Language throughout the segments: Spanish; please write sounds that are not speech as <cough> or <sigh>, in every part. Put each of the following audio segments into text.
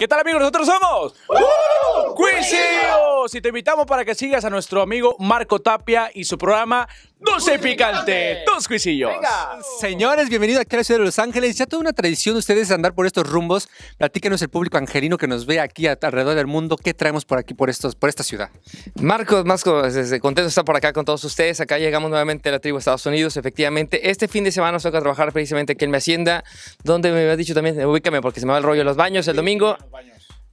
¿Qué tal amigos? Nosotros somos... Si te invitamos para que sigas a nuestro amigo Marco Tapia y su programa 12 Picante, dos cuisillos. Señores, bienvenidos aquí a la ciudad de Los Ángeles. Ya toda una tradición de ustedes andar por estos rumbos. Platíquenos el público angelino que nos ve aquí alrededor del mundo. ¿Qué traemos por aquí, por, estos, por esta ciudad? Marcos, más este, este, contento de estar por acá con todos ustedes. Acá llegamos nuevamente a la tribu de Estados Unidos. Efectivamente, este fin de semana nos toca trabajar precisamente aquí en mi hacienda, donde me habías dicho también, ubícame porque se me va el rollo los baños el domingo.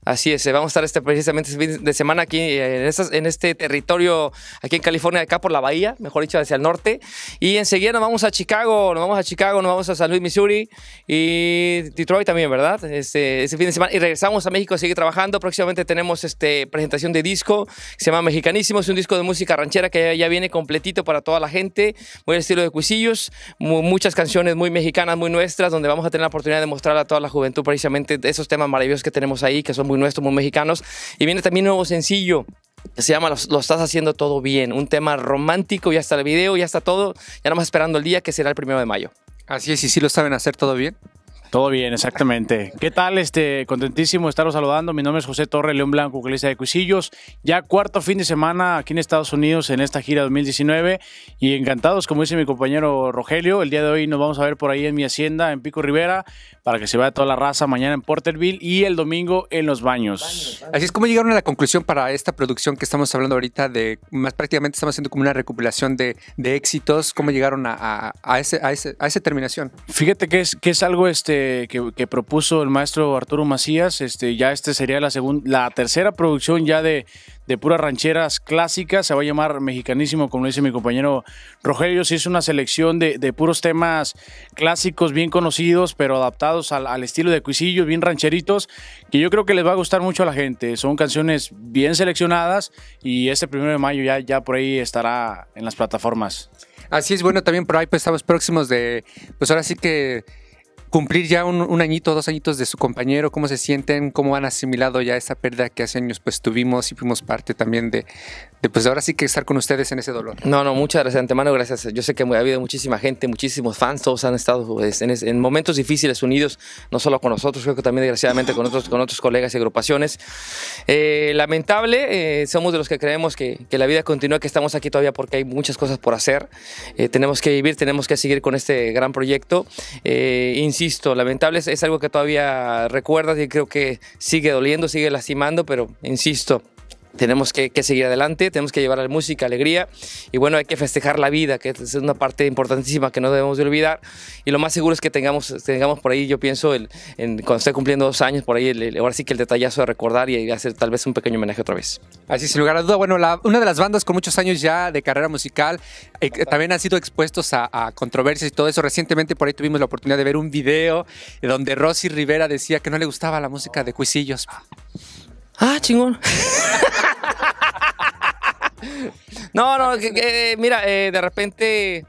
Así es, eh, vamos a estar este, precisamente este fin de semana aquí eh, en, en este territorio, aquí en California, acá por la bahía, mejor dicho, hacia el norte. Y enseguida nos vamos a Chicago, nos vamos a Chicago, nos vamos a San Luis, Missouri y Detroit también, ¿verdad? Este, fin de semana. Y regresamos a México a seguir trabajando. Próximamente tenemos este, presentación de disco que se llama Mexicanísimo. Es un disco de música ranchera que ya, viene completito para toda la gente, muy estilo de Cuisillos. muchas canciones muy mexicanas, muy nuestras, donde vamos a tener la oportunidad de mostrar a toda la juventud precisamente esos temas maravillosos que tenemos ahí, que son muy nuestros muy mexicanos. Y viene también un nuevo sencillo se llama lo, estás haciendo todo bien, un tema romántico, ya está el video, ya está todo, ya más esperando el día que será el primero de mayo. Así es, y sí lo saben hacer todo bien. Todo bien, exactamente. ¿Qué tal? Este, contentísimo de estaros saludando. Mi nombre es José Torre León Blanco, vocalista de Cuisillos. Ya cuarto fin de semana aquí en Estados Unidos en esta gira 2019 y encantados, como dice mi compañero Rogelio, el día de hoy nos vamos a ver por ahí en mi hacienda en Pico Rivera para que se vaya toda la raza mañana en Porterville y el domingo en Los Baños. Así es como llegaron a la conclusión para esta producción que estamos hablando ahorita de más prácticamente estamos haciendo como una recopilación de, éxitos, cómo llegaron a, ese, a, a esa terminación. Fíjate que es que es algo este que, propuso el maestro Arturo Macías. Este, ya este sería la, segunda, la tercera producción ya de, puras rancheras clásicas. Se va a llamar Mexicanísimo, como dice mi compañero Rogelio. Sí, es una selección de, puros temas clásicos bien conocidos, pero adaptados al, estilo de cuisillos, bien rancheritos, que yo creo que les va a gustar mucho a la gente. Son canciones bien seleccionadas y este primero de mayo ya, ya por ahí estará en las plataformas. Así es, bueno, también por ahí pues estamos próximos de, pues ahora sí que cumplir ya un, añito, dos añitos de su compañero, cómo se sienten, cómo han asimilado ya esa pérdida que hace años pues tuvimos y fuimos parte también de, de pues ahora sí que estar con ustedes en ese dolor. No, no, muchas gracias, antemano, gracias. Yo sé que ha habido muchísima gente, muchísimos fans, todos han estado pues, en, momentos difíciles unidos, no solo con nosotros, creo que también desgraciadamente con otros, con otros colegas y agrupaciones. Eh, lamentable, eh, somos de los que creemos que, que, la vida continúa, que estamos aquí todavía porque hay muchas cosas por hacer, eh, tenemos que vivir, tenemos que seguir con este gran proyecto. Eh, insisto, lamentable es, algo que todavía recuerdas y creo que sigue doliendo, sigue lastimando, pero insisto, tenemos que, seguir adelante, tenemos que llevar la música, alegría y bueno, hay que festejar la vida, que es una parte importantísima que no debemos de olvidar y lo más seguro es que tengamos, tengamos por ahí, yo pienso, el, cuando esté cumpliendo dos años, por ahí, ahora sí que el detallazo de recordar y hacer tal vez un pequeño homenaje otra vez. Así sin lugar a duda, bueno, una de las bandas con muchos años ya de carrera musical, eh, también han sido expuestos a, a, controversias y todo eso. Recientemente por ahí tuvimos la oportunidad de ver un video donde Rosy Rivera decía que no le gustaba la música de Cuisillos. Ah, chingón. <laughs> No, no, que, mira, eh, de repente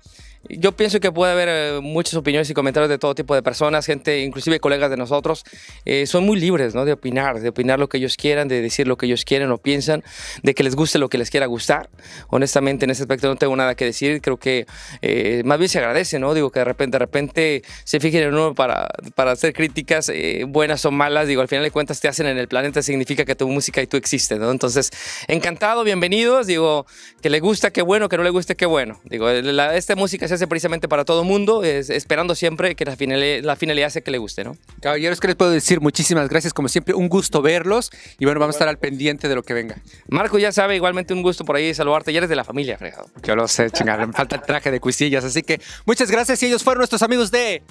yo pienso que puede haber eh, muchas opiniones y comentarios de todo tipo de personas, gente, inclusive colegas de nosotros, eh, son muy libres ¿no? de opinar, de opinar lo que ellos quieran, de decir lo que ellos quieren o piensan, de que les guste lo que les quiera gustar. Honestamente, en ese aspecto no tengo nada que decir, creo que eh, más bien se agradece, ¿no? Digo que de repente, de repente se fijen en uno para, hacer críticas buenas o malas, digo, al final de cuentas te hacen en el planeta, significa que tu música y tú existes, ¿no? Entonces, encantado, bienvenidos, digo, que le gusta, qué bueno, que no le guste, qué bueno. Digo, esta música se precisamente para todo mundo, esperando siempre que la, finalidad, la sea que le guste, ¿no? Caballeros, ¿qué les puedo decir? Muchísimas gracias, como siempre, un gusto verlos y bueno, vamos a estar al pendiente de lo que venga. Marco, ya sabe, igualmente un gusto por ahí saludarte, ya eres de la familia, fregado. Yo lo sé, chingada, me falta el traje de cuisillas, así que muchas gracias y ellos fueron nuestros amigos de...